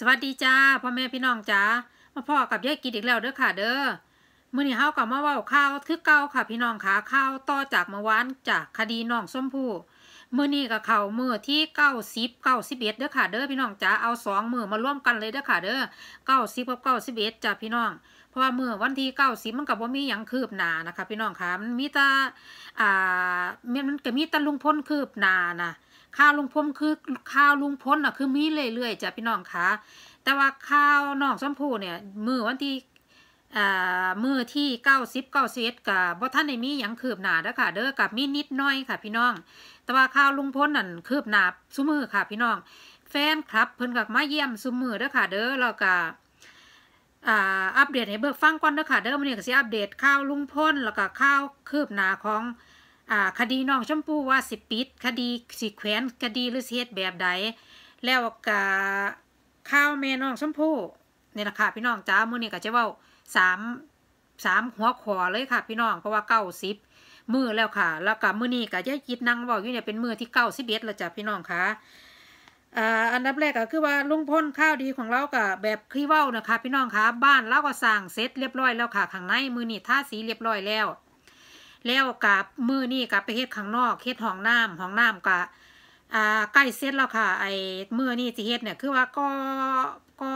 สวัสดีจ้าพ่อแม่พี่น้องจ้ามาพ่อกับยายกินอีกแล้วเด้อค่ะเด้อมื่อนี้เฮากับมาว่าข้าวคือเก่าค่ะ พี่น้องขาข้าวต่อจากเมื่อวานจากคดีน้องส้มผู้มื่อนี้กับเขามือที่เก้าสิบเก้าสิบเอ็ดเด้อค่ะเด้อพี่น้องจ้าเอาสองมือมาร่วมกันเลยเด้อค่ะเด้อเก้าสิบกับเก้าสิบเอ็ดจ้าพี่น้อง เพราะว่าเมื่อวันที่เก้าสิมันกับว่ามีอย่างคืบหนานะคะ พี่น้องคะมันมีตาอ่ามันก็มีต่ลุงพ้นคืบหนานะข้าวลุงพมคือข้าวลุงพ้นอ่ะคือมีเรื่อย ๆจ้ะพี่น้องคะแต่ว่าข้าวน้องส้มพูเนี่ยมือวันที่อ่มือที่เก้าสิบเก้าสิบเอ็กับบ่ท่านในมียังคืบหนาเด้อค่ะ เด้อกับมีนิดน้อยค่ะ พี่น้อง แต่ว่าข้าวลุงพ้นนั่นคืบหนาซุมือค่ะ พี่น้องแฟนครับเพิ่นกับมาเยี่ยมซุมือเด้อค่ะ เด้อแล้วก็อ่าอัปเดตให้เบิกฟังก่อนเด้อค่ะเด้อมันเนี่ยก็สิอัปเดตข้าวลุงพ้นแล้วก็ข้าวคืบหน้าของคดีน้องชมพู่ว่าสิปิด คดีสิแขวนคดีหรือเสียดแบบใด แล้วกบข้าวเมน้องชมพู่เนี่ยนะคะพี่น้องจ้ามือนี่ก็จะว่าสามสามหัวขอเลยค่ะพี่น้องเพราะว่าเก้าสิบมือแล้วค่ะ แล้วกับมือนี่ก็ยะยิดนั่งบอกอยู่เนี่ยเป็นมือที่เก้าสิบเอ็ดแล้วจ้ะพี่น้องค่ะอันดับแรกก็คือว่าลุงพ่นข้าวดีของเรากับแบบคลีเว้านะคะ พี่น้องคะบ้านเราก็สร้างเสร็จเรียบร้อยแล้วค่ะ ข้างในมือนี่ท่าสีเรียบร้อยแล้วแล้วกับมือนี่กับไปเฮ็ดข้างนอกเฮ็ดห้องน้ำห้องน้ำกับอ่า ใกล้เสร็จแล้วค่ะ ไอ้มือนี่สิเฮ็ดเนี่ย คือว่าก็ก็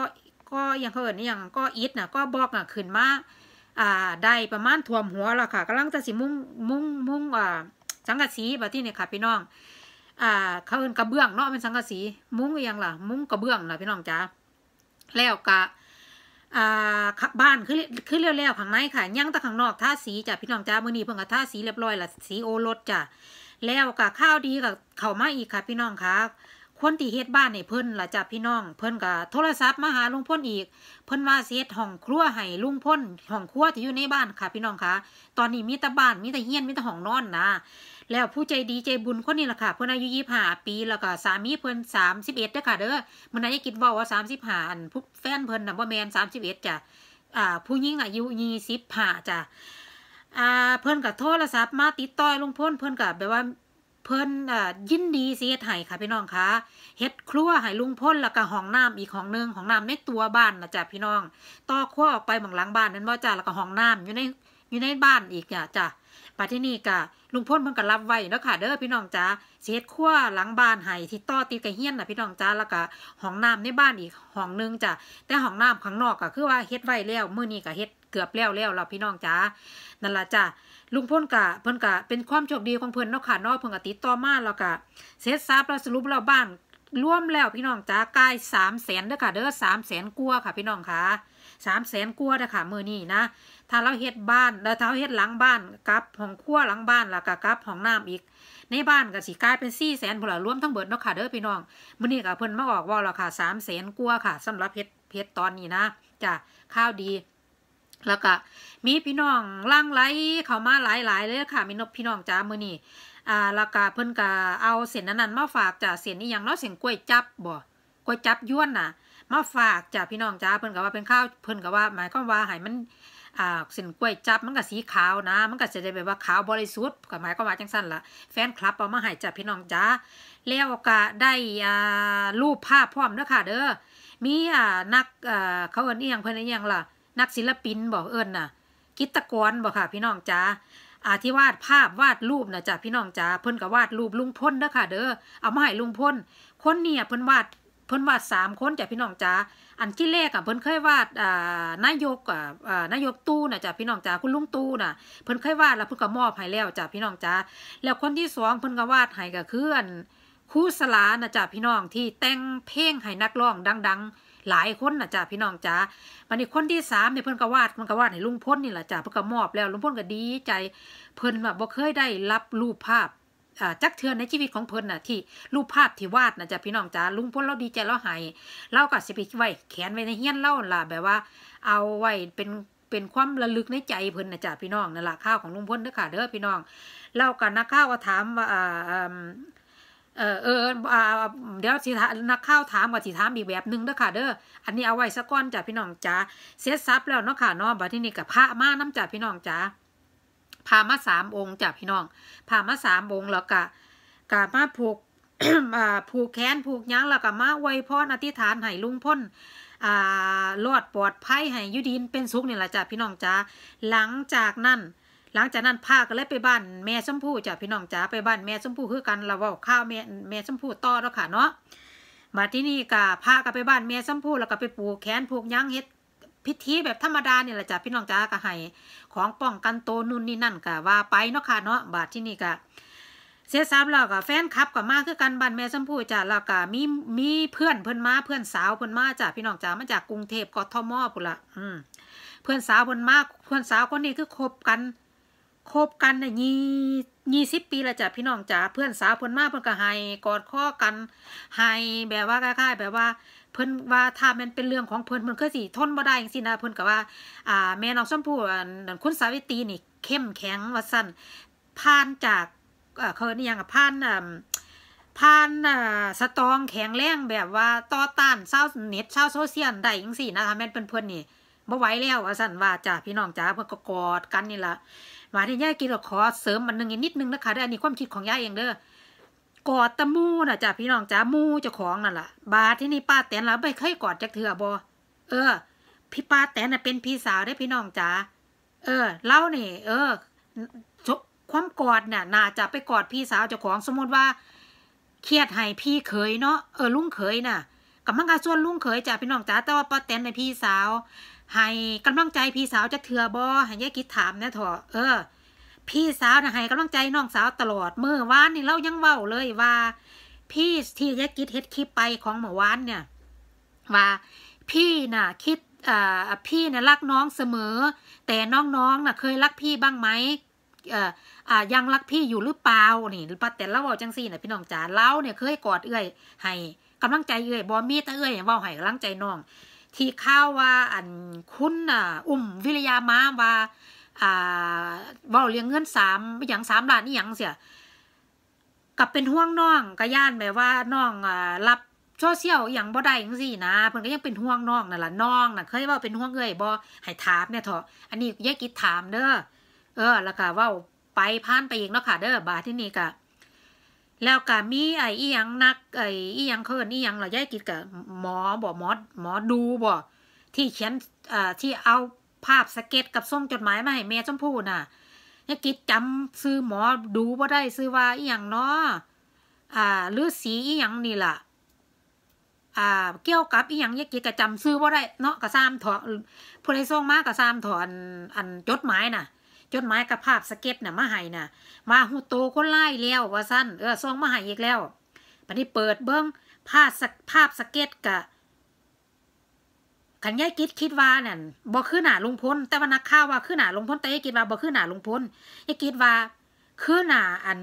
ก็ยังเขินอย่างก็อิดนะก็บอกนะขึ้นมาอ่าได้ประมาณท่วมหัวแล้วค่ะกำลังจะสิมุ่งมุ่งมุ่งอ่า สังกะสีแบบที่เนี่ยค่ะพี่น้องอ่าเขาเินกระเบื้องเนาะเป็นสังกะสี มุ้งอย่างล่ะ มุ้งกระเบื้อง่ะพี่น้องจ้าแล้วกะบ้านคือคือแล้วๆข้างในค่ะย่างตะข้างนอกท่าสีจ้ะพี่น้องจ้ามือนีเพิ่งกับท่าสีเรียบร้อยละสีโอรสจ้ะแล้วกับข้าวดีกับเข้ามาอีกค่ะพี่น้องค่ะคนที่เฮ็ดบ้านในเพิ่นละจ้ะพี่น้อง เพิ่นกับโทรศัพท์มาหาลุงพ่นอีกเพิ่นว่าเซ็ดห้องครัวให้ลุงพ่นห้องครัวที่อยู่ในบ้านค่ะ พี่น้องค่ะตอนนี้มีแต่บ้านมีแต่เฮียนมีแต่ห้องนอนนะแล้วผู้ใจดีใจบุญคนนี้แหละค่ะเพื่อนอายุยี่ห้าปีแล้วก็สามีเพื่อนสามสิบเอ็ดด้ค่ะเด้อมันนายกิดบอกว่าสามสิบห้าอันผู้แฟนเพื่อนนะบ่าแมนสามสิบเอ็ดจ้ะอ่า ผู้หญิงอายุยี่สิบห้าจ้ะอ่าเพื่อนกับโทรศัพท์มาติดต่อยลงพ้นเพื่อนกับแบบว่าเพิ่นยินดีเสียไายค่ะพี่น้องคะเฮ็ดครัวให้ลุงพ้นแล้วก็ห้องน้ำอีกห้องนึงห้องน้ำในตัวบ้านนะจ้ะพี่น้องต่อครัวออกไปบมงหลังบ้านนั้นว่าจ้ะแล้วก็ห้องน้ำอยู่ในอยู่ในบ้านอีกอ่ะจ้ะปาที่นี่กะ ลุงพ่นเพิ่งกะรับไว้เนาะค่ะ เด้อพี่น้องจ้าเศษขั้วหลังบ้านไห้ที่ต่อติดกับเฮียนน่ะพี่น้องจ้าแล้วกะห้องน้ำในบ้านอีกห้องนึงจ้ะแต่ห้องน้ำข้างนอกก็คือว่าเฮ็ดไว้แล้วมื้อนี้กะเฮ็ดเกือบแล้วแล้วเราพี่น้องจ้านั่นล่ะจ้าลุงพ่นกะเพิ่นกะเป็นความโชคดีของเพิ่นเนาะค่ะเนาะเพิ่นกะติดต่อมาแล้วกะเษซับทราสรุปเราบ้านร่วมแล้วพี่น้องจ้ากายสามแสนเด้อค่ะเด้อสามแสนกัวค่ะพี่น้องค่ะสามแสนกวนะคะมือนี้นะถ้าเราเฮ็ดบ้าน แล้วถ้าเราเฮ็ดหลังบ้านกับห้องครัวหลังบ้าน แล้วก็กับห้องน้ำอีก ในบ้านก็สิกลายเป็นสี่แสนผลรวมทั้งเบิดเนาะค่ะเด้อพี่น้องมือนี้ก็เพิ่นมาออกว่าราคาสามแสนกวค่ะ สำหรับเฮ็ดเฮ็ดตอนนี้นะจ้ะข้าวดี แล้วก็มีพี่น้องล่างไหลเข้ามาหลายๆเลยค่ะ มีนกพี่น้องจ้ามือนี่อ่า แล้วก็เพิ่นก็เอาเส้นนั้นๆมาฝากจ้าเสษนนี้อย่างเนาะเสษนกล้วยจับ บ่กล้วยจับย้วนน่ะมาฝากจ้าพี่น้องจ้าเพิ่นกบว่าเป็นข้าวเพิ่นกบว่าหมายความว่าให้มันอ่าสินกล้วยจับ มันก็สีขาวนะ มันก็จะได้แบบว่าขาวบริสุทธิ์กับหมายความว่าจังสั้นละแฟนคลับเอามาให้จ้าพี่น้องจ้าแล้วก็ได้อ่ารูปภาพพร้อมเด้อค่ะเด้อมีอ่านักอ่าเขาเอิ้นเอียงเพิ่นเอียงล่ะ นักศิลปินบอกเอิ้นน่ะกิตกรบอกค่ะพี่น้องจ้าอาที่วาดภาพวาดรูปนะจ้าพี่น้องจ้าเพิ่นก็วาดรูปลุงพ่นเด้อค่ะเด้อเอามาให้ลุงพ่นคนเนี่ยเพิ่นวาดเพิ่นวาดสามคนจ้ะพี่น้องจ้าอันที่แรกอ่ะเพิ่นเคยวาดอ่านายกอ่านายกตู้น่ะจ้ะพี่น้องจ้าคุณลุงตู้น่ะเพิ่นเคยวาดแล้วเพิ่นก็มอบให้แล้วจ้ะพี่น้องจ้าแล้วคนที่สองเพิ่นก็วาดให้ก็คืออันคู่สลาน่ะจ้ะพี่น้องที่แต่งเพลงให้นักร้องดัง ๆ หลายคนนะจ้าพี่น้องจ้ามันนี้คนที่สามเนี่ยเพิ่นก็วาดมันก็วาดให้ลุงพ้นนี่แหละจ้าเพิ่นก็มอบแล้วลุงพ้นก็ดีใจเพิ่นแบบบ่เคยได้รับรูปภาพจักเทือนในชีวิตของเพิ่นน่ะ ที่รูปภาพที่วาดนะจ๊ะพี่น้องจ้าลุงพลนเราดีใจเราหายเราก็สิไปไว้แขนไว้ในเฮี้ยนเล่าล่ะ แบบว่า เอาไว้เป็นเป็นความระลึกในใจเพิ่นนะจ๊ะพี่น้องนั่นแหละข้าวของลุงพลนเด้อค่ะเด้อพี่น้องเล่ากันนักข้าวก็ถามว่าเออเออเดี๋ยวสินักข้าวถามกับสิถามอีกแบบหนึ่งเด้อค่ะเด้ออันนี้เอาไว้สักก้อนจ้ะพี่น้องจ้าเสียทรัพย์แล้วเนาะค่ะเนาะบัดนี้กับพระมาน้ำจ้ะพี่น้องจ้าพามาสามองค์จ้ะพี่น้องพามาสามองค์แล้วก็กามาผูกผูกแขนผูกยั้งแล้วก็มาไวพรอธิษฐานให้ลุงพ่นรอดปลอดภัยให้ยุดินเป็นสุขนี่แหละจ้ะพี่น้องจ้าหลังจากนั้นหลังจากนั้นพาก็เลยไปบ้านแม่ชมพู่จ้ะพี่น้องจ้าไปบ้านแม่ชมพู่คือกันเราบอกข้าวแม่แม่ชมพู่ต่อแล้วค่ะเนาะมาที่นี่ก็พาก็ไปบ้านแม่ชมพู่แล้วก็ไปปลูกแขนผูกยั้งเฮ็ดพิธี แบบธรรมดาเนี่ยแหละจ้ะพี่น้องจ้าก็ให้ของป้องกันโตนุ่นนี่นั่นก็ว่าไปเนาะค่ะเนาะบาทที่นี่ก็เสียสามเรากะแฟนคลับกับมาคือกันบันแม่สมพูจ้ะเรากะมีมีเพื่อนเพื่อนมาเพื่อนสาวเพื่อนมาจ้ะพี่น้องจ้ามาจากกรุงเทพกทมพุ่นละอืมเพื่อนสาวเพื่อนมาเพื่อนสาวคนนี้คือ คบกันคบกันเนี่ยยี่ยี่สิบปีละจ้ะพี่น้องจ้าเพื่อนสาวเพื่อนมาเพื่อนก็ให้กอดข้อกันให้แบบว่าคล้าย ๆ แบบว่าเพิ่นว่าถ้ามันเป็นเรื่องของเพิ่นเพิ่นคือสิทนบ่ได้จังซี่นะเพิ่นก็ว่า อ่าแม่น้องชมพู่นั่นคุณสาวิตรีนี่ เข้มแข็งว่าซั่นผ่านจากเขอเนี่ยังผ่านอ่าผ่านสตองแข็งแรงแบบว่าต่อต้านเศร้าเน็ตเศร้าโซเชียลได้ยังสี่นะคะแม่นเพิ่นเพื่อนนี่บ่ไหวแล้วว่าสันว่าจ้าพี่น้องจ้าเพื่อนก็กอดกันนี่ละมาที่ยายกินก็ขอเสริมมันหนึ่งนิดนึงนะคะเด้ออันนี้ความคิดของยายเองเด้อกอดตะมูนะจ้ะพี่น้องจ้ามูเจ้าของนั่นล่ะ บาที่นี่ป้าแตนเราไม่เคยกอดจักเถื่อบอเออ พี่ป้าแตนน่ะเป็นพี่สาวได้พี่น้องจ้าเออ เล่านี่เออ ความกอดเนี่ยน่าจะไปกอดพี่สาวเจ้าของสมมติว่าเครียดให้พี่เขยเนาะ เออลุงเขยน่ะกับมังกาส่วนลุงเขยจ้าพี่น้องจ้าแต่ว่าป้าแตนในพี่สาวให้กำลังใจพี่สาวจะเถื่อบอให้ยายคิดถามนะเถอะเออพี่สาวนะให้กำลังใจน้องสาวตลอดเมื่อ วานนี่เรายังเว้าเลยว่า พี่ที่ยกิดเฮ็ดคลิปไปของเมื่อวานเนี่ย ว่า พี่น่ะ คิดอ่าพี่น่ะรักน้องเสมอ แต่น้องๆน่ะ เคยรักพี่บ้างไหมอ่า ยังรักพี่อยู่ หรือเปล่านี่ปรืเป้าแต่เร่าบอกจังสี่นะพี่น้องจ๋าเล่าเนี่ยเคยกอดเอื้อยให้กำลังใจเอื้อยบอมีตาเอื้อยเว้าให้กำลังใจน้องที่ข้าวว่าอันคุณอ่ะ อุ่มวิริยามาว่าอ่าบ่เลี้ยงเงินสามอย่างสามล้านนี่อย่างเสียกับเป็นห่วงน้องกระย่านแบบว่าน้องอ่ารับโซเชียลอย่างบ่ได้ยังสี่นะเพิ่นก็ยังเป็นห่วงน้องนั่นแหละน้องน่ะเคยว่าเป็นห่วงเอ้ยบ่ให้ถามเนี่ยเถอะอันนี้ยายกิดถามเด้อเออ แล้วก็ะว่าไปผ่านไปเองเนาะค่ะเด้อบาที่นี่ก็แล้วก็มีไอ้อีหยังนักไอ้อีหยังเคินอีหยังล่ายายกิดก็หมอบ่หมอหมอดูบ่ที่เขียนอ่าที่เอาภาพสเก็ตกับส่งจดหมายมาให้แม่ชมพู่น่ะ ยากิจจำซื้อหมอดูว่าได้ซื้อว่าอีหยังเนาะอ่าหรือสีอีหยังนี่ล่ะ อ่า เกี่ยวกับอีหยัง ยากิจกะจำซื้อว่าได้เนาะกัะซามถอนผู้ใดส่งมากัะซามถอนอันจดหมายน่ะ จดหมายกับภาพสเก็ต น่ะมาให้น่ะ มาหูโตคนไล่แล้ว ว่าสั้นเออส่งมาให้อีกแล้วปันนี้เปิดเบิ้งภาพภาพสเก็ตกะขันยายกิดคิดว่าเนี่ยบอกขึ้นหนาลุงพ้นแต่ว่านักข่าวว่าขึ้นหนาลุงพ้นแต่ยายกิดว่าบอกขึ้นหนาลุงพ้นยายกิดว่าขึ้นหนาอัน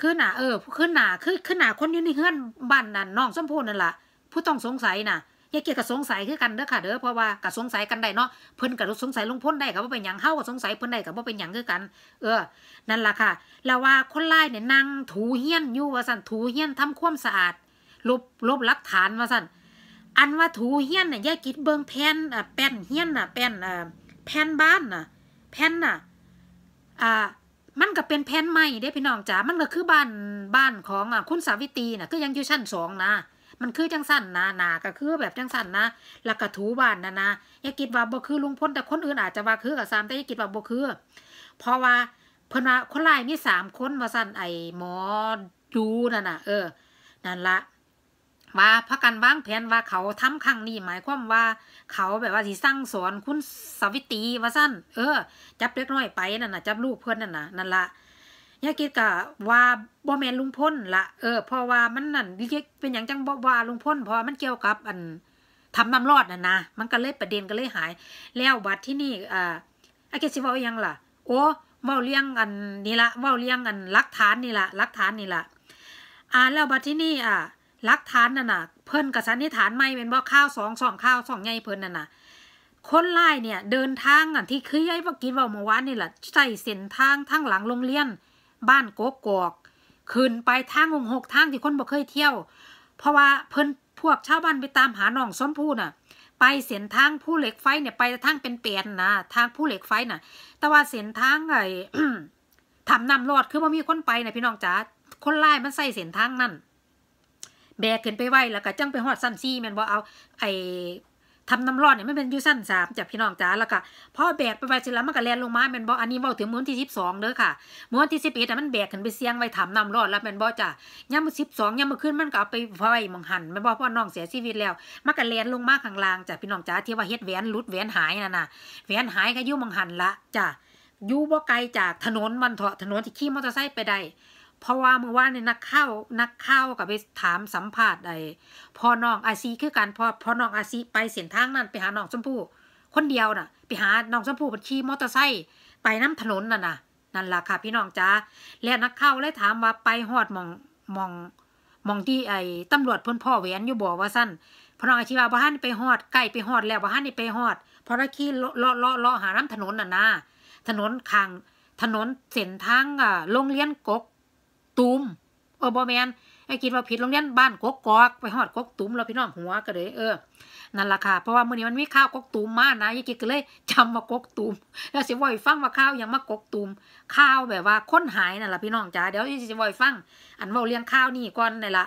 ขึ้นหนาเออขึ้นหนาขึ้นขึ้นหนาคนอยู่ในเฮือนบ้านนั่นน้องสมพูนั่นล่ะ ผู้ต้องสงสัยน่ะยายเกิดก็สงสัยคือกันเด้อค่ะเด้อเพราะว่าก็สงสัยกันได้เนาะเพิ่นก็สงสัยลุงพ้นได้ก็บ่เป็นหยังเฮาก็สงสัยเพิ่นได้ก็บ่เป็นหยังคือกัน เออ นั่นล่ะค่ะ แล้วว่าคนไล่เนี่ยนั่ง ถูเฮี้ยนอยู่ว่าสั่นถูเฮี้ยนทำความสะอาดลบลบหลักฐานว่าสั่นอันว่าถูเฮียนน่ะยายกิดเบิงแผ่นอ่ะแป้นเฮียนน่ะแป้นอ่ะแผ่นบ้านน่ะแผ่นน่ะอ่ามันก็เป็นแผ่นไม้ได้พี่น้องจ๋า มันก็คือบ้านบ้านของอ่ะคุณสาวิตรีน่ะก็ยังอยู่ชั้นสองนะมันคือจังสั้นนะหนาก็คือแบบจังสั้นนะแล้วก็ถูบ้านนะนะยายกิดว่าบ่คือลุงพลแต่ คนอื่นอาจจะว่าคือกับซามแต่ยายกิดว่าบ่คือ เพราะว่าเพิ่นว่าคนล่มีสามคนมาสั่นไอ้หมอดูนั่นน่ะเออนั่นละว่าพักกันวางแผนว่าเขาทำครั้งนี้หมายความว่า เขาแบบว่าสิสร้างสอนคุณสวิตีว่าสั้นเออจับเล็กน้อยไปนั่นนะจับลูกเพื่อนนั่นนะนั่นละยากิดกะว่าบ่แมนลุงพ้นละเออพอว่ามันนั่นเป็นอย่างจังบ่ว่าลุงพ้นพอมันเกี่ยวกับอันทำน้ำรอดน่ะนะมันก็เลยประเด็นก็เลยหาย แล้ววัดที่นี่อ่าอาเกสิว่ายังล่ะโอ้ว่าเลี้ยงอันนี่ละว่าเลี้ยงอันลักฐานนี่ละลักฐานนี่ละอ่าแล้วบัดที่นี่อ่าลักฐานนั่นน่ะเพิ่นกับสันนิฐานไม่เป็นบ่ข้าวสองสอง ข้าวสองใหญ่เพิ่นนั่นน่ะคนไล่เนี่ย เดินทางอ่ะที่คือยายว่ากินว่าเมื่อวานนี่แหละใส่เส้นทางทั้งหลังโรงเรียนบ้านโกกอกขึ้นไปทางองหกทางที่คนบ่เคยเที่ยว เพราะว่าเพิ่นพวกชาวบ้านไปตามหาหนองส้มพูน่ะ ไปเส้นทางผู้เหล็กไฟเนี่ยไปทางเป็นเปลนนะทางผู้เหล็กไฟน่ะ แต่ว่าเส้นทางไอ้ทำนำรอดคือว่ามีคนไปนะพี่น้องจ๋าคนไล่มันใส่เส้นทางนั่นแบกขึ้นไปไว้แล้วก็จังไปหอดสั้นซี่แมนบ่เอาไอ้ทำน้ำร้อนเนี่ยไม่เป็นยูสั้นสามจากพี่น้องจ๋าแล้วก็พอแบกไปไว้เสร็จแล้วมันก็แลนลงมาแมนบออันนี้บาถึงมื้อที่สิบสองเด้อค่ะมื้อที่สิบเอ็ดแต่มันแบกขึ้นไปเสียงไว้ทำน้ำร้อนแล้วแมนบอจ้ะย่ำมือสิบสองย่ำมือขึ้นมันก็เอาไปไว้มองหันแมนบอเพราะน้องเสียชีวิตแล้ว มันก็แลนลงมาข้างล่างจากพี่น้องจ๋าที่ว่าเฮ็ดแหวนลุดแหวนหายน่ะนะแหวนหายก็ยุ่มองหันละจ้ะยู่บ่ไกลจากถนนมันเถาะถนนที่ขี่มอเตอร์ไซค์ไปได้เพราะว่าเมื่อวานนี่นักข่าวนักข่าวกับไปถามสัมภาษณ์ไอ้พ่อน้องอาซีคือการพ่อพ่อน้องอาซีไปเส้นทางนั้นไปหาน้องชมพู่ คนเดียวน่ะไปหาน้องชมพู่บนขี่มอเตอร์ไซค์ไปน้ำถนนน่ะนะนั่นล่ะค่ะพี่น้องจ้าและนักข่าวเลยถามว่าไปหอดมองมองมองที่ไอ้ตำรวจเพื่อนพ่อแหวนอยู่บ่ว่าสั้นพอน้องอาชีวาบ้านไปหอดใกล้ไปหอดแล้วบ้านี่ไปหอดพพรัะขี่เลาะเลาะเลาะหาน้ำถนนน่ะนะถนนคางถนนเส้นทางอ่ะโรงเรียนกกตุมเออบอแมนไอ้กินว่าผิดโรงเรียนบ้านกกกอกไปหอดกกตุมแล้วพี่น้องหัวก็เลย เออ นั่นแหละค่ะ เพราะว่าเมื่อนี้มันมีข้าวกกตุมมากนะยี่กิก็เลยจำมากกตุมแล้วสิวอยฟังว่าข้าวยังมากกตุมข้าวแบบว่าค้นหายนั่นแหละพี่น้องจ๋า เดี๋ยวยี่สิวอยฟังอันว่าเลี้ยงข้าวนี่ก่อนนี่ละ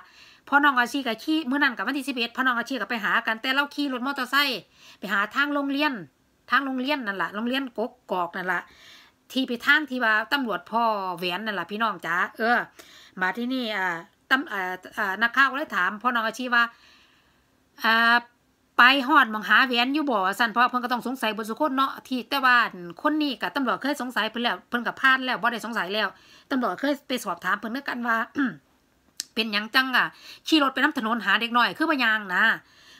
พ่อน้องอาชีกับขี่มื่อนั้นกับวันที่สิบเอ็ดพ่อน้องอาชีกับไปหากัน แต่เราขี่รถมอเตอร์ไซค์ไปหาทางโรงเรียนทางโรงเรียนนั่นแหละโรงเรียนกกกอกนั่นแหละที่ไปทางที่ว่าตำรวจพ่อเวียนนั่นแหละพี่น้องจ้าเออมาที่นี่อ่าตำอ่านักข่าวก็เลยถามพ่อน้องอาชีว่า อ่า ไปหอดมองหาเวียนอยู่บ่สันเพราะเพิ่นก็ต้องสงสัยบนสุคนเนาะที่แต่ว่าคนนี้กับตำรวจเคยสงสัยเพิ่นแล้วเพิ่นกับพลาดแล้วบ่ได้สงสัยแล้วตำรวจเคยไปสอบถามเพิ่นเนื้อกันว่าเป็นยังจังอ่ะขี่รถไปน้ำถนนหาเด็กน้อยคือบะยางนะ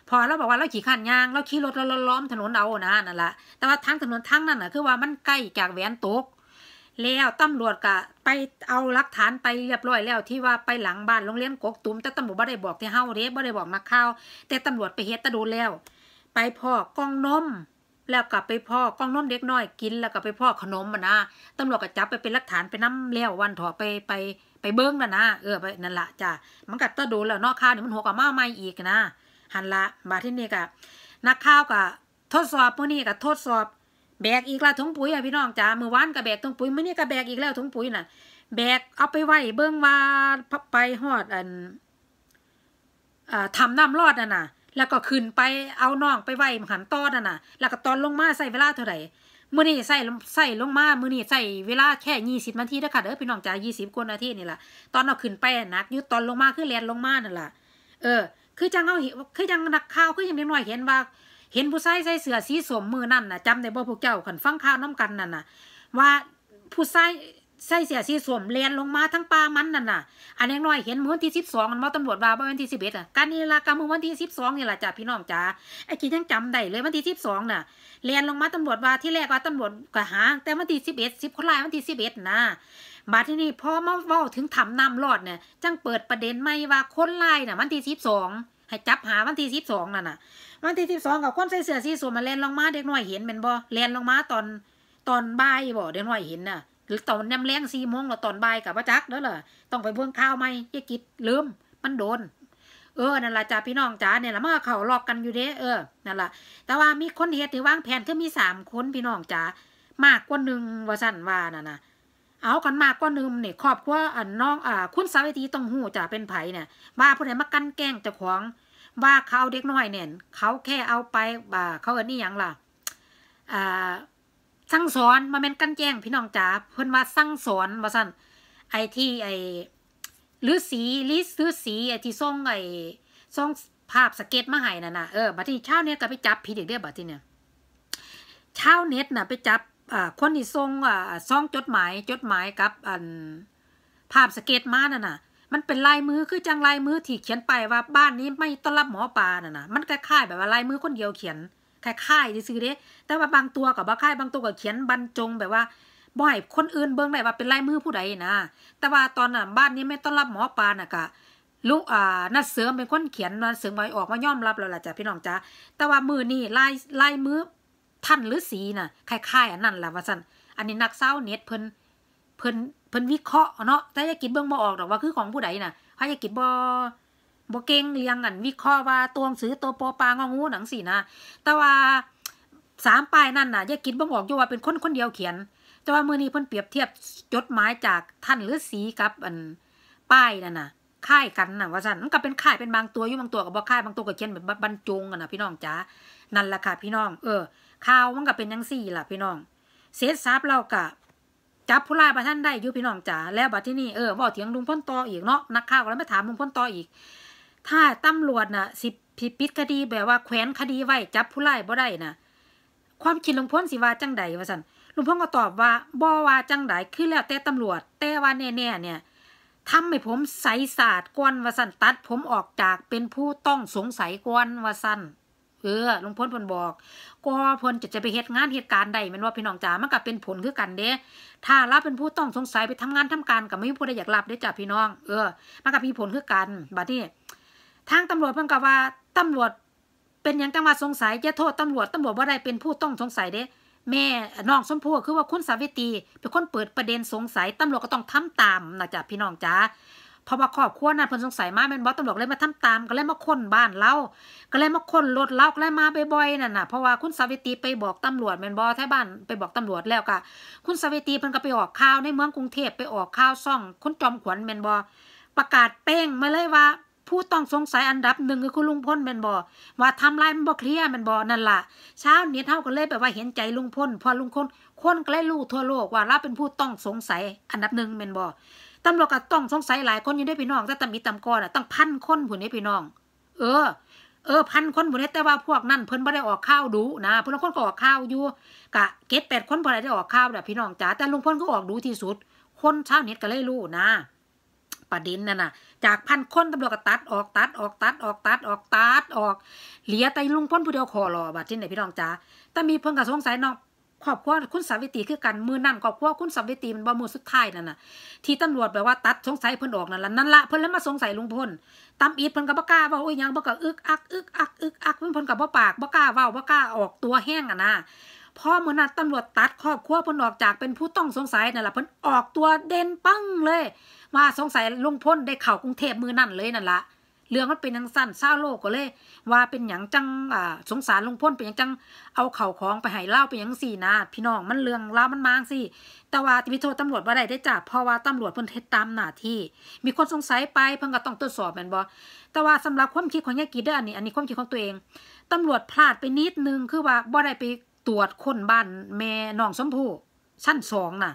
พอเราบอกว่าเราขี่ขันยางเราขี่รถเราล้อมถนนเอานะนั่นแหละแต่ว่าทางถนนทางนั้นนะคือว่ามันใกล้จากแหวนตกแล้วตำรวจก็ไปเอาหลักฐานไปเรียบร้อยแล้วที่ว่าไปหลังบ้านโรงเรียนกกตุมแต่ตำรวจไม่ได้บอกที่เฮาเด้ไม่ได้บอกนักข่าวแต่ตำรวจไปเฮ็ดตะดูแล้ว ไปพ่อกล้องนมแล้วกลับไปพ่อกล้องนมเด็กน้อยกินแล้วกลับไปพ่อขนมมานะตำรวจก็จับไปเป็นหลักฐานไปน้ำแล้ววันถอไปไปไปเบิ้งนวนะเออไปนั่นละจ้ะมันกัดตะดูแล้วนอกข่าวนี่มันหัวกับมาไม่อีกนะหันละบาที่นี่กะนักข่าวกะทดสอบมื่อนี้กะทดสอบแบกอีกละถุงปุ๋ยอ่ะพี่น้องจ้าเมื่อวานกะแบกถุงปุ๋ยมื่อนี้กะแบกอีกแล้วถุงปุ๋ยน่ะแบกเอาไปไว้เบื้องว่าไปหอด อันทำน้ำรอดน่ะนะแล้วก็ขึ้นไปเอาน้องไปไว้หันต้อนน่ะนะแล้วก็ตอนลงมาใส่เวลาเท่าไหร่มื่อนี้ใส่ใส่ลงมา มื่อนี้ใส่เวลาแค่ยี่สิบนาทีนะค่ะเด้อพี่น้องจ๋ายี่สิบกว่านาทีนี่แหละตอนเราขึ้นไปนักยุดตอนลงมาขึ้นแลนลงมานั่นแหละเออคือจังเอาคือจังนักข่าวคือยังเด็กน้อยเห็นว่า เห็นผู้ชายใส่เสื้อสีสมมือนั่นน่ะจำได้บ่พวกเจ้าขันฟังข่าวน้ากันนั่นน่ะว่าผู้ชายใส่เสื้อสีสมเลียนลงมาทั้งปลามันนั่นน่ะอันนี้น้อยเห็นมือวันที่สิบสองมันมาตำรวจว่าวันที่สิบเอ็ดอ่ะการนี้ละกรรมือวันที่สิบสองนี่แหละจ้าพี่น้องจ้าไอ้กนยังจำได้เลยวันที่สิบสองน่ะเลียนลงมาตำรวจว่าที่แรกว่าตำรวจก็หาแต่วันที่สิบเอ็ดสิบคนไล่วันที่สิบเอ็ดนะบาที่นี่พอมาเว้าถึงทำน้ำรอดเนี่ยจังเปิดประเด็นไม่ว่าคนไล่น่ะวันที่สิบสองให้จับหาวันที่สิบสองนั่นน่ะวันที่สิบสองกับคนใส่เสื้อสีส้มมาเล่นลงมาเด็กน้อยเห็นเป็นบ่เล่นลงมาตอนตอนบ่ายบ่เด็กน้อยเห็นน่ะหรือตอนน้ำแรงสี่โมงหรือตอนบ่ายกับวระจักแล้เล่ะต้องไปเบิ่งข้าวไหมยายกิดลืมมันโดน เออนั่นล่ะจ้าพี่น้องจ้าเนี่ยละมอเขาหลอกกันอยู่เด้ เออนั่นล่ะ แต่ว่ามีคนเหตุหรือวางแผนือมีสามคนพี่น้องจ้ามากกว่าหนึ่งว่าสั่นว่าน่ะนะเอากันมากก็นึมเนี่ยครอบครัวน้อง อ่า คุณสาวิตีต้องหูจะาเป็นไผ่เนี่ยว่าผู้ใดมากันแกล้งเจ้าของว่าเขาเด็กน้อยเนี่ยเขาแค่เอาไปบ่า เขาเอานี่ยังล่ะอ่าสั่งสอนมาเป็นกันแจ้งพี่น้องจ๋าเพื่อนว่าสั่งสอนมาสั่นไอที่ไอือสีลือสีไอที่ส่งไอส่งภาพสเก็ตมาให้น่ะนะเออบัดนี้เช้าเน็ตก็ไปจับผเด็กเด้อบัดนี้เนี่ยเช้าเน็ตน่ะไปจับคนที่ส่งซองจดหมายจดหมายกับอันภาพสเก็ตมาน่ะนะมันเป็นลายมือคือจังลายมือที่เขียนไปว่า บ้านนี้ไม่ต้อนรับหมอปลาน่ะนะมันคล้าย ๆ แบบว่าลายมือคนเดียวเขียนคล้ายๆซื้อเด้แต่ว่าบางตัวกับบงค่ายบางตัวก็เขียนบรรจง แบบว่าบ่อยคนอื่นเบิ่งได้ว่าเป็นลายมือผู้ใดนะแต่ว่าตอนน่ะบ้านนี้ไม่ต้อนรับหมอปลาน่ะกะลุกอ่านัดเสริมเป็นคนเขียนนัดเสริมไว้ออกมายอมรับแล้วล่ะจ้ะพี่น้องจ้ะแต่ว่ามือนี่ลาย ลายมือท่านหรือสีน่ะคล้ายๆอันนั้นแหละว่าสันอันนี้นักเศร้าเน็ตเพิ่นเพิ่นเพิ่นวิเคราะห์เนาะถ้าจะกินเบื้องบ่ออกหรอก ว่าคือของผู้ใดน่ะถ้าจะกินบ่บ่เก่งเรียงอันวิเคราะห์ว่าตัวหนังสือ ตัวปอปางองูหนังสีนะ แต่ว่าสามป้ายนั่นน่ะจะกินเบื้องออกอยู่ว่าเป็นคนคนเดียวเขียน แต่ว่ามือนี้เพิ่นเปรียบเทียบจดหมายจากท่านหรือสีกับอันป้ายนั่นน่ะค่ายกันน่ะว่าสันมันก็เป็นค่ายเป็นบางตัวอยู่บางตัวกับบ่ค่ายบางตัวก็เขียนแบบบรรจงอ่ะนะพี่น้องจ๋า นั่นแหละค่ะพี่น้อง เออข่าวมันก็เป็นยังสี่ล่ะพี่น้อง เสร็จซับเรากะจับผู้ร้ายประท่านได้ยุพี่น้องจ๋าแล้วบัดที่นี่เออบอกเถียงลุงพ้นต่ออีกเนาะนักข่าวก็เลยมาถามลุงพ้นต่ออีก ถ้าตำรวจน่ะ สิผิดปิดคดีแบบว่าแขวนคดีไว้จับผู้ร้ายบ่ได้น่ะความคิดลุงพ้นสิว่าจังใดวะสันลุงพ้นก็ตอบว่าบ่ว่าจังใดคือแล้วแต่ตำรวจแต่ว่าแน่ๆเนี่ยทำให้ผมใสศาสตร์กวนวะสันตัด ผมออกจากเป็นผู้ต้องสงสัยกวนวะสันเออลุงพลพนบอกก็พ้นจะจะไปเหตุงานเหตุการณ์ใดมันว่าพี่น้องจ๋า มันก็เป็นผลคือกันเด้ ถ้ารับเป็นผู้ต้องสงสัยไปทำงานทำการกับไม่มีผู้ใดอยากรับได้จ้ะพี่น้อง เออ มันก็มีผลคือกันบัดนี้ ทาง ตำรวจเพิ่นก็ว่าตำรวจเป็นยังจังว่าสงสัยจะโทษตำรวจตำรวจว่าได้เป็นผู้ต้องสงสัยเด้ แม่น้องสมพู่คือว่าคุณสาวิตีเป็นคนเปิดประเด็นสงสัยตำรวจก็ต้องทำตามนะจ๊ะพี่น้องจ๋าพอมาครอบครัวนั้นเพิ่นสงสัยมาเป็นบอสตำรวจเลยมาทำตามก็เลยมาค้นบ้านเล่าก็เลยมาค้นรถเล่าก็เลยมาบ่อยๆนั่นน่ะ เพราะว่าคุณสวิตรีไปบอกตำรวจเป็นบอสท้บ้านไปบอกตำรวจแล้วก็คุณสวิตรีเพิ่นก็ไปออกข่าวในเมืองกรุงเทพไปออกข่าวซ่อง คุณจอมขวัญเป็นบอประกาศเป้งมาเลยว่า ผู้ต้องสงสัยอันดับหนึ่งคือคุณลุงพลแมนบอว่าทำลายมันบอเคลียร์แมนบอนั่นล่ะเช้าเนี้ยเท่ากัเลยแบบว่าเห็นใจลุงพลพอลุงคนคนก็เลยูกทั่วโลกว่าเราเป็นผู้ต้องสงสัย อันดับหนึ่งแมนบอตำรวจก็ต้องสงสัยหลายคนอยู่ได้พี่น้องแต่ตำมีตำกอนอ่ะตั้งพันคนผู้นี้พี่น้องเออเออพันคนผู้นี้แต่ว่าพวกนั้นเพิ่นไม่ได้ออกข้าวดูนะเพิ่นคนก็ออกข้าวอยู่ กะเก็ตแปดคนพอได้ออกข้าวแบบพี่น้องจ๋าแต่ลุงพลก็ออกดูที่สุด คนชาวเน็ตก็เลยรู้นะประเด็นนั่นน่ะจากพันคนตำรวจก็ตัดออกตัดออกตัดออกตัดออกตัดออก เหลือแต่ลุงพ้นผู้เดียวขอรอบัดที่ไหนพี่น้องจ๋าแต่มีเพิ่งก็สงสัยน้องครอบครัวคุณสาวิตรีคือกันมือนั่นครอบครัวคุณสาวิตรีมันบ่มือสุดท้ายนั่นน่ะที่ตำรวจแบบว่าตัดสงสัยเพิ่นออกนั่นละนั่นละเพิ่นแล้วมาสงสัยลุงพลตำอีดเพิ่นก็บ่กล้าว่าโอ้ยยังบ่ก็อึกอักอึกอัก อึกอักเพิ่นก็บ่ปากบ่กล้าว่าบ่กล้าออกตัวแห้งอ่ะนะพ่อเมือนั้นตำรวจตัดครอบครัวเพิ่นออกจากเป็นผู้ต้องสงสัยนั่นละเพิ่นออกตัวเด่นปังเลยว่าสงสัยลุงพลได้เข้ากรุงเทพมือนั่นเลยนั่นละเรื่องมันเป็นยังสั้นเศร้าโลกก็เลย ว่า เป็นอย่างจัง อ่า สงสารลุงพ่นเป็นอย่างจัง เอาเข่าของไปห้เล่าเป็อย่างสี่นา พี่น้องมันเรื่องเล่ามันมางสิ แต่ว่าที่พโทษตำรวจว่าได้ได้จับเพราะว่าตำรวจเพิ่นเทจตามหน้าที่ มีคนสงสัยไปเพิ่นก็ต้องตรวจสอบแม่นบ่ แต่ว่าสำหรับความคิดของยากิเด้ออันนี้ อันนี้ความคิดของตัวเอง ตำรวจพลาดไปนิดนึงคือว่าบ่ได้ไปตรวจคนบ้านแม่น้องสมพู่ชั้นสองน่ะ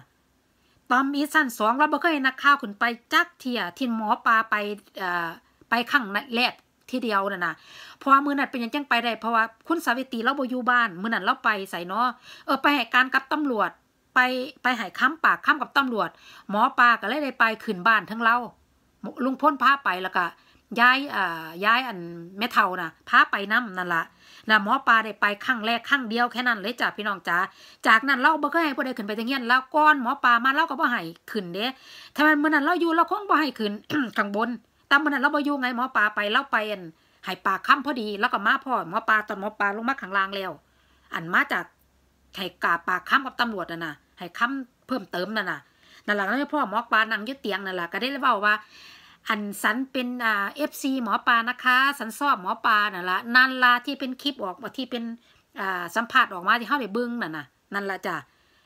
ตอมอีชั้นสองเราบ่เคยนักข่าวขึ้นไปจักเทียที่หมอปลาไปอ่าไปข้างแรกทีเดียวน่ะนะเพราะว่ามือนัดนเป็นยังจังไปได้เพราะว่าคุณสาวิตรีเราบอยู่บ้านมือนัดนเราไปใส่เนาะเออไปให้การกับตำรวจไปไปหายค้ำปากค้ำกับตำรวจ หมอปลาก็เลยได้ไปขืนบ้านทั้งเราลุงพ่นพาไปแล้วก็ย้ายอ่าย้ายอันแม่เท่าน่ะพาไปน้ำนั่นละนะหมอปลาได้ไปข้างแรกข้างเดียวแค่นั้นเลยจ้าพี่น้องจ้าจากนั้นเล่าบ่ก็ให้พวกไดขึ้นไปตะเงี้ยนแล้วก้อนหมอปลามาเล่าก็บ่ให้ขึ้นเด้ถ้ามันเมื่อนั้นเราอยู่เราคงบ่ให้ขึ้นข้างบนตามันนั้นเราบอยู่ไงหมอปลาไปเล่าไปอันหายปลาค้ำพอดี แล้วก็มาพ่อหมอปลาตอนหมอปลาลงมาขังลางแล้ว อันมาจากไข่กาปลาค้ำกับตำรวจน่ะนะไข่ค้ำเพิ่มเติมน่ะนะนั่นแหละแล้วพ่อหมอปลานั่งยืดเตียงนั่นแหละก็ได้เล่าว่า อันสันเป็นอ่าเอฟซีหมอปลานะคะ สันซอบหมอปลานั่นแหละนันลาที่เป็นคลิปออกาที่เป็นอ่าสัมผัสออกมาที่เข้าในบึ้งน่ะน่ะนั่นแหละจ้ะ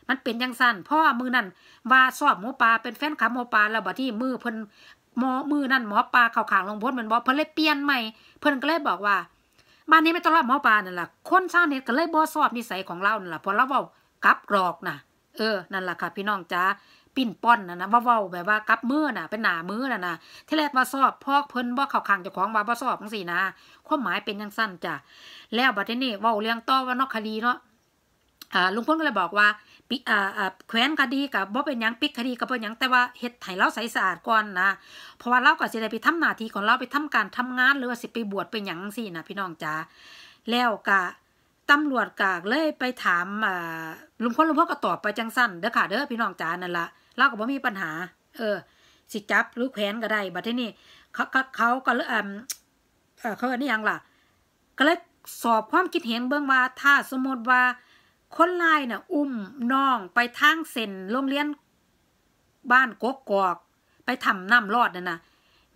มันเป็นยังสั้นพ่อมือนั่นว่าซอบหมอปลาเป็นแฟนขาหมอปลาแล้วบ่ที่มือเพิ่นหมอมือนั่นหมอปลาเข่าขางลงพ้นมันบอกเพิ่นเลยเปลี่ยนใหม่เพิ่นก็เลยบอกว่าบ้านนี้ไม่ต้องรับหมอปลานั่นแหละคนชาวเน็ตก็เลยบอสอบนิสัย ของเรานั่นแหละพอเราเว้ากับกรอกนะเออนั่นแหละค่ะพี่น้องจ้าปิ้นป้อนนะนะว่าเว้าแบบว่ากับมือน่ะ เป็นหนามือน่ะนะที่แรกว่าสอบพอกเพิ่นบอเข่าขางเจ้าของว่าบอสอบทั้งสี่นะความหมายเป็นยังสั้นจ้ะแล้วบัดนี้เว้าเรื่องต่อว่านอกคดีเนาะลุงพลก็เลยบอกว่าปิแขวนคดีกับบ่เป็นยังปิกคดีกับเป็นยัง แต่ว่าเฮ็ดไถ่เราใสสะอาดก่อนนะเพราะว่าเราก็สิได้ไปทำหน้าที่ของเราไปทำการทำงาน หรือว่าสิไปบวชเป็นยังสินะพี่น้องจ๋าแล้วก็ตำรวจกากเลยไปถามลุงพลลุงพลก็ตอบไปจังสั้นเด้อค่ะ เด้อพี่น้องจ๋านั่นละเราก็บ่มีปัญหา เออ สิจับหรือแขวนก็ได้บัดีนี้เขาเขาก็เลอเขาเนี่ยังล่ะก็เลยสอบความคิดเห็นเบื้องว่า ถ้าสมมติว่าคนลายนะ่ะ อุ้มน้อง ไปทางเซนโรงเรียน บ้านกกกอก ไปทำน้ำรอดนั่ะนะ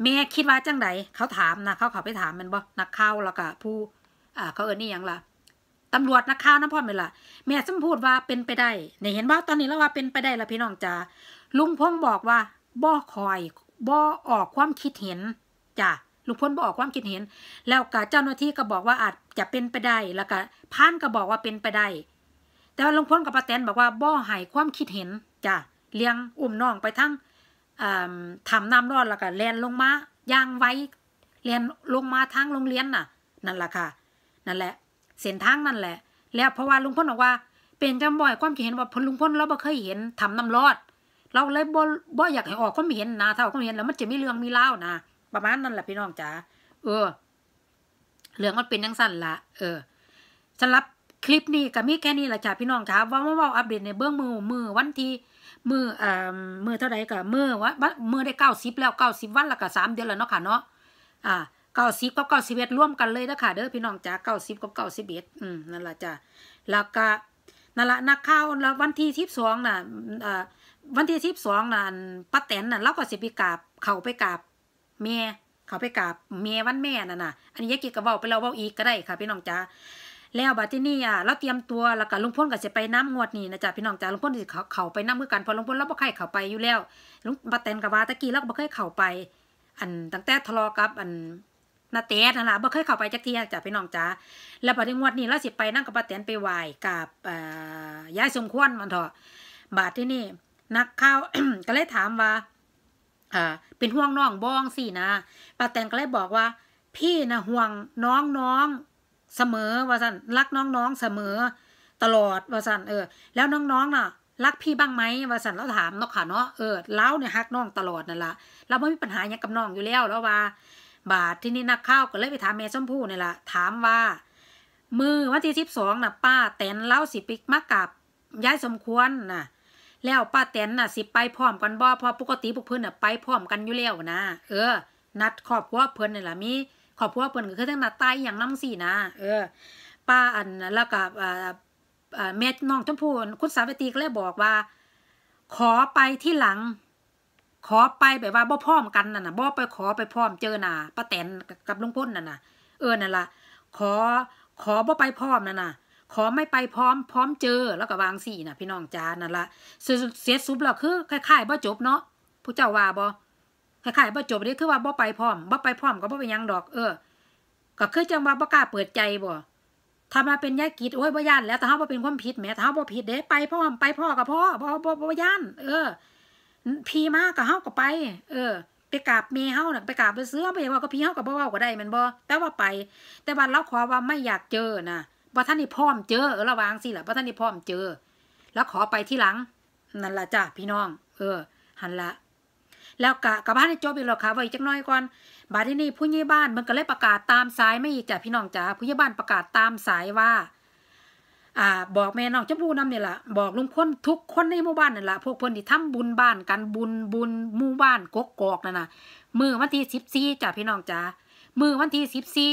แม่คิดว่าจังไดเขาถามนะเขาเขาไปถามมันบ่นักข่าวแล้วก็ผู้ อ่า เขาเอินนี่ยังล่ะตำรวจ นักข่าวนะพ่อแม่ล่ะแม่จำพูดว่าเป็นไปได้เนี่ยเห็นว่าตอนนี้แล้วว่าเป็นไปได้ละพี่น้องจ๋าลุงพงบอกว่าบ่คอยบ่ออกความคิดเห็นจ้ะลุงพลบอกความคิดเห็น แล้วกบเจ้าหน้าที่ก็บอกว่าอาจจะเป็นไปได้แล้วกบพานก็บอกว่าเป็นไปได้แต่ว่าลุงพลกับป้าแตนบอกว่าบ่ให้ความคิดเห็นจ้ะเลี้ยงอุ้มน้องไปทั้งทำน้ำรอนแล้วก็แลนลงมาย่างไว้เรียนลงมาทางโรงเรียนน่ะนั่นแหละค่ะ นั่นแหละ เส้นทางนั่นแหละ แล้วเพราะว่าลุงพลบอกว่า เป็นจำบ่อยความคิดเห็นว่าพลุงพลเราบ่เคยเห็นทำน้ำรอดเราเลยบ่บ่อยากให้ออกความเห็นนะถ้าออกความเห็นแล้ว มันจะมีเรื่องมีเล่านะประมาณนั้นแหละพี่น้องจ๋าเออเรื่องมันเป็นยังสั้นละเออสำหรับคลิปนี้ ก็มีแค่นี้แหละจ้ะพี่น้องจ้ะว่ามว่าอัปเดตในเบื้องมือมือวันที่มือเอ่อมือเท่าไรก็มือว่ามือได้เก้าสิบแล้วเก้าสิบวันแล้วก็สามเดือนแล้วเนาะค่ะเนาะอ่าเก้าสิบกับเก้าสิบเอ็ดร่วมกันเลยนะค่ะ เด้อพี่น้องจ้าเก้าสิบกับเก้าสิบเอ็ดอืมนั่นแหละจ้ะแล้วก็นั่นแหละนักข่าวแล้ววันที่สิบสองน่ะอ่าวันที่สิบสองน่ะป้าแตนน่ะเราก็สิไปกราบเขาไปกราบเมียเขาไปกราบเมียวันแม่น่ะน่ะ อันนี้ยยกิกับเบาไปเราเบาอีกก็ได้ค่ะพี่น้องจ้าแล้วบัดที่นี่อ่ะเราเตรียมตัวแล้วก็ลุงพ่นก็จะไปน้ำงวดนี่นะจ๊ะพี่น้องจ้าลุงพ่นเขาเขาไปน้ำเมื่อกัน พอลุงพ่นเราบ่เคยเขาไปอยู่แล้วลุงบัดแตนกับว่าตะกี้เราบ่เคยเขาไป อันตั้งแต่ทะเลาะกับ อันนาเตสนั่นแหละบ่เคยเขาไปจักเทียจ้ะพี่น้องจ้าแล้วบัดีงวดนี้เราสิไปนั่งกับบ้าแตนไปไหว้กับยายสมควรมันเถอะบาดที่นี่นักข่าวก็เลยถามว่า อ่า เป็นห่วงน้องบ้องสินะป้าแตนก็เลยบอกว่า พี่นะห่วงน้องน้องเสมอว่าสันรักน้องๆเสมอ ตลอดว่าสันเออ แล้วน้องๆน่ะ รักพี่บ้างไหมว่าสันเราถามนกขา่เนาะเออเล้าเนี่ยฮักน้องตลอดนั่นละเราไม่มีปัญหาอย่างกับน้องอยู่แล้วแล้วว่าบาทที่นี่นักข้าวก็เลยไปถามแม่ชมพู่นี่แหละถามว่า มือวันที่สิบสองน่ะ ป้าแตนเล้าสิปิกมากับย้ายสมควรน่ะ แล้วป้าแตนน่ะสิไปพร้อมกันบ่พอปกติพวกเพื่อนน่ะไปพร้อมกันอยู่แล้วนะเออนัดครอบครัวเพื่อนนี่แหละมีขอบพวกเปิ้นก็คือทั้งหน้าตายอย่างน้ำสี่นะเออ ป้าอัน แล้วก็อ่าแม่น้องชมพู่คุณสาวิตรีก็เลยบอกว่า ขอไปที่หลัง ขอไปแบบว่าบ่พร้อมกันน่ะนะบ่ไปขอไปพร้อมเจอหน้าป้าแตนกับลุงพ้นน่ะนะเออนั่นล่ะขอ ขอบ่ไปพร้อมน่ะนะขอไม่ไปพร้อม พร้อมเจอ แล้วก็วางสี่น่ะ พี่น้องจานั่นละเสียสุบแล้วคือคล้ายๆบ่จบเนาะผู้เจ้าว่าบ่คล้ายๆบ่จบนี่คือว่าบ่ไปพร้อมบ่ไปพร้อมก็บ่เป็นยังดอก เออ ก็คือจังว่าบ่กล้าเปิดใจบ่ทำมาเป็นยากิจโอ้ยบ่ย่าน แล้วถ้าเฮาบ่เป็นความผิดแมมถ้าเฮาบ่ผิดเด้ไปพ่อมไปพ่อกับพ่อบ่บ่บ่ย่านเออพี่มากกับเฮาก็ไป เออ ไปกราบเมเฮาน่ะ ไปกราบไปเสื้อไปว่าก็พี่เฮาก็บ่เว้าก็ได้มันบ่แต่ว่าไป แต่ว่าเราขอว่าไม่อยากเจอนะบ่ท่านนี่พร้อมเจอเออระวังสิล่ะบ่ท่านนี่พร้อมเจอแล้วขอไปที่หลังนั่นล่ะจ้ะพี่น้อง เออ หันละแล้วกะกะบ้านในจบอีกหรอค่ะไว้จังน้อยก่อนบาดที่นี่ผู้ใหญ่บ้านมันก็เลยประกาศตามสายไม่อีกจ้ะพี่น้องจ้าผู้ใหญ่บ้านประกาศตามสายว่า อ่า บอกแม่น้องจมูนำเนี่ยละบอกลุงพ้นทุกคนในหมู่บ้านนั่นละพวกเพิ่นที่ทำบุญบ้านกันบุญบุญหมู่บ้านกกกอกนั่นน่ะ มือวันที่สิบสี่จ้ะพี่น้องจ้ามือวันที่สิบสี่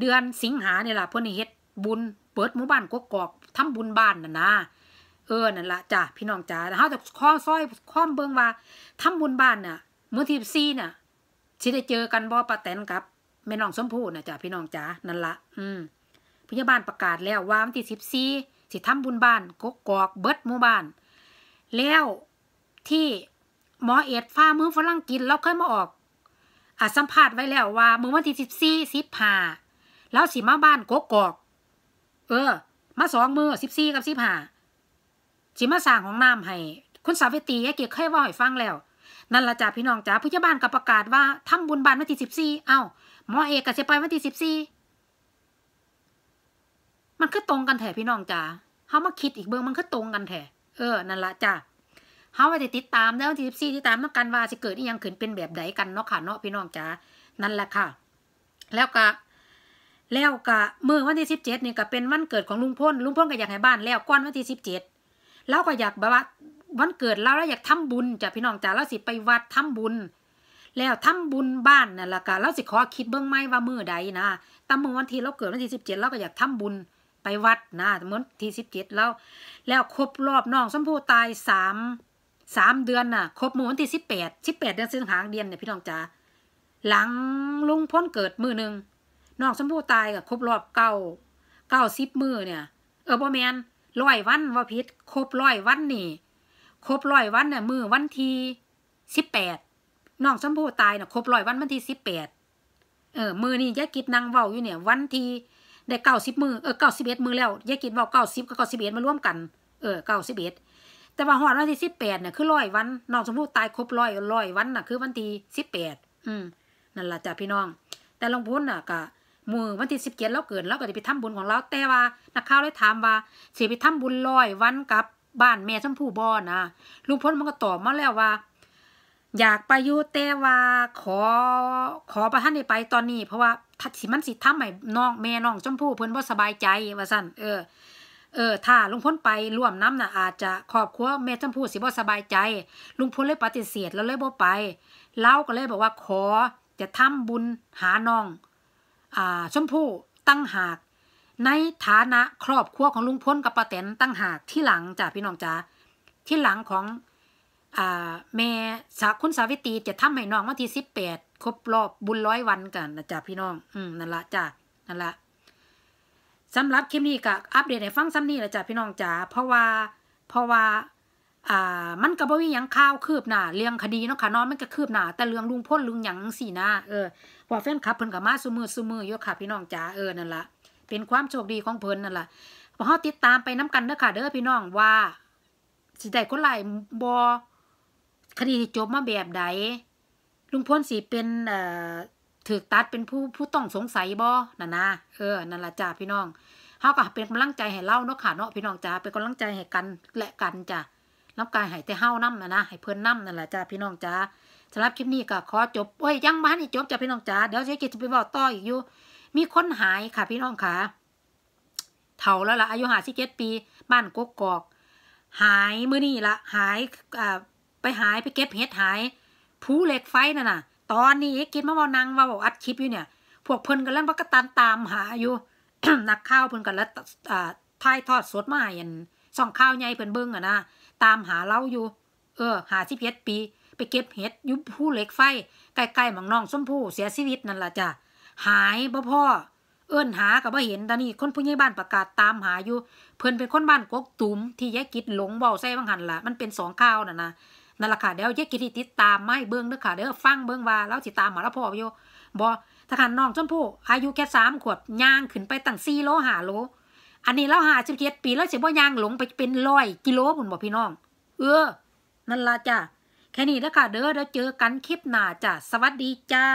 เดือนสิงหาเนี่ยละเพิ่นเฮ็ดบุญเปิดหมู่บ้านกกกอกทำบุญบ้านน่ะนะเออ นั่นละจ้ะพี่น้องจ้าแต่เฮาแต่ข้อซ้อยข้อมเบิ่งว่า ทำบุญบ้านน่ะมื้อที่สี่น่ะสิได้เจอกันบ่ป้าแตนกับแม่น้องสมพู่น่ะจ้ะพี่น้องจ้านั่นละอืมพยาบาลประกาศแล้วว่าวันที่สิบสี่สิทำบุญบ้านกกอก เบิดหมู่บ้าน แล้วที่หมอเอ็ดฟ้ามือฝรั่งกินแล้วค่อยมาออกอาสัมภาษณ์ไว้แล้วว่าเมื่อวันที่สิบสี่สิบห้าแล้วสิมาบ้านกกอก เออ มาสองมือสิบสี่กับสิบห้าจิมาสร้างของน้ำให้คุณสาวิตรีเกียรติเคยว่าให้ฟังแล้ว นั่นละจ้าพี่น้องจ้าพยาบ้านก็ประกาศว่าทำบุญบานวันที่สิบสี่เอ้าหมอเอกก็จะไปวันที่สิบสี่มันคือตรงกันแท้พี่น้องจ้าเขามาคิดอีกเบื้องมันคือตรงกันแท้เออ นั่นละจ้าเขาไปติดตามแล้ววันที่สิบสี่ติดตามต้องการว่าจะเกิดนี่ยังขืนเป็นแบบใดกันเนาะค่ะเนาะพี่น้องจ้านั่นแหละค่ะ แล้วก็ แล้วก็มือวันที่สิบเจ็ดนี่ก็เป็นวันเกิดของลุงพ่นลุงพ่นก็อยากให้บ้านแล้วก้อนวันที่สิบเจ็ดเราก็อยากแบบว่าวันเกิดเราเราอยากทำบุญจ้ะพี่น้องจ้ะเราสิไปวัดทำบุญ แล้วทำบุญบ้านนั่นแหละก็เราสิขอคิดเบื้องไม้ว่ามือใดนะต้มมือวันที่เราเกิดวันที่สิบเจ็ดเราก็อยากทำบุญไปวัดนะเหมือนที่สิบเจ็ดแล้วแล้วครบรอบน้องสมพูตายสามสามเดือนน่ะ ครบมือวันที่สิบแปดสิบแปดเดือนสิงหาเดือนเนี่ยพี่น้องจ๋าหลังลุงพ้นเกิดมือหนึ่งน้องสมพูตายกับครบรอบเก้าเก้าสิบมือเนี่ย เออบอแมนร้อยวันว่าพิษครบร้อยวันนี่ครบร้อยวันเนี่ยมือวันที่สิบแปดน้องชมพู่ตายเนี่ยครบร้อยวันวันที่สิบแปดเออมือนี่ยายกิดนางเว้าอยู่เนี่ย วันที่ได้เก้าสิบมือเออเก้าสิบเอ็ดมือแล้วยายกิดเว้าเก้าสิบกับเก้าสิบเอ็ดมาร่วมกันเออเก้าสิบเอ็ดแต่ว่าหอดวันที่สิบแปดเนี่ยคือร้อยวันน้องชมพู่ตายครบร้อยร้อยวันน่ะคือ วันที่สิบแปดอืมนั่นแหละจ้ะพี่น้อง แต่หลวงพ่นน่ะกะมือวันที่สิบเกียรเราเกิดเราก็จะไปทำบุญของเราแต่ว่านักข่าวได้ถามว่าเสียไปทำบุญลอยวันกับบ้านแม่ชมพู่บอนนะลุงพลมันก็ตอบมาแล้วว่า อยากไปอยู่แต่ว่าขอขอประท่านได้ไปตอนนี้เพราะว่าทัดสิมันสิทำใหม่น้องแม่น้องชมพู่เพื่อนบ่สบายใจว่าสั้นเออเออ ถ้าลุงพลไปร่วมน้ำนะ่ะอาจจะครอบครัวแม่ชมพู่สิบ่สบายใจลุงพลเลยปฏิเสธแล้วเลยบ่ไปเล่าก็เลยบอกว่า ขอจะทำบุญหาน้องชมพู่ตั้งหาก ในฐานะครอบครัวของลุงพ้นกับป้าแตนตั้งหากที่หลังจ้าพี่น้องจ้าที่หลังของอแม่สาคุณสาวิตรีจะทำให้น้องวันที่สิบแปดครบรอบบุญร้อยวันกันนะจ้ะพี่น้องอืมนั่นละจ้ะนั่นละสำหรับคลิปนี้ก็อัปเดตให้ฟังซ้ำนี่แหละจ้ะพี่น้องจ๋าเพราะว่า เพราะว่าอ่า มันก็บ่มีหยังข่าวคืบหน้าเรื่องคดีเนาะค่ะน้องมันก็คืบหน้าแต่เรื่องลุงพ่นลุงหยังสี่หน้าเออว่าแฟนคลับเพิ่นก็มาซุมือซุมือเยอะค่ะพี่น้องจ๋าเออ นั่นละเป็นความโชคดีของเพิ่นนั่นละพอเขาติดตามไปน้ำกันเนาะค่ะ เด้อพี่น้องว่า สิได้คนไหลบอคดีจบมาแบบใดลุงพ่นสีเป็นเอ่อถืกตัดเป็นผู้ผู้ต้องสงสัยบอนั่นนะเออนั่นละจ้าพี่น้องเขาก็เป็นกำลังใจให้เล่าเนาะค่ะเนาะพี่น้องจ๋าเป็นกำลังใจให้กันและกันจ้าน้ำกายหายแต่เห่าน้ำนะนะให้เพื่อนน้ำนั่นแหละจ้าพี่น้องจ้าสำหรับคลิปนี้ก็ขอจบโอ้ยยังมาอีกจบจ้าพี่น้องจ้าเดี๋ยวเจ๊กิจจะไปบอกต่ออีกอยู่มีคนหายค่ะ พี่น้องค่ะเถาแล้วล่ะ อายุห้าสิบเจ็ดปี บ้านกกกอก หายเมื่อนี่ละหายไปหายไปเก็บเห็ดหาย ผู้เหล็กไฟนั่นน่ะ ตอนนี้เจกินมาบอกนางว่าบอกอัดคลิปอยู่เนี่ย พวกเพิ่นกันเล่นพักตันตามหาอยู่นักข้าวเพิ่นกันแล้วอ่าทายทอดสดมาอย่างส่องข้าวใหญ่เพิ่นเบิ้งอะนะตามหาเล่าอยู่ เออ หาสิ่เพ็ดปี ไปเก็บเห็ดยุบผู้เหล็กไฟ ใกล้ๆหมังน้องส้มผู้เสียชีวิตนั่นล่ะจ้ะ หายบ่พ่อ เอิ้นหากับบ่เห็นตอนนี้ คนผู้ใหญ่บ้านประกาศตามหาอยู่ เพิ่นเป็นคนบ้านกกตุมที่ยายกิดหลงเบาใส่บางหันล่ะมันเป็นสองข้าวน่ะนะนั่นล่ะค่ะ เดี๋ยวยายกิดที่ติดตามไม่เบิ่งเด้อค่ะ เด้อฟังเบิ่งว่าเราสิตามหาแล้วพ่ออยู่บ่ถ้าคันน้องส้มผู้อายุแค่สามขวบย่างขึ้นไปตั้งสี่โลหาโลอันนี้ เราหาสิบเจ็ดปีแล้วสียบ่ยางหลงไปเป็นร้อยกิโลผุบอกพี่น้อง เออ นั่นละจ้ะ แค่นี้แล้วค่ะเด้อเราเจอกัน คลิป หน้าจ้ะ สวัสดีจ้า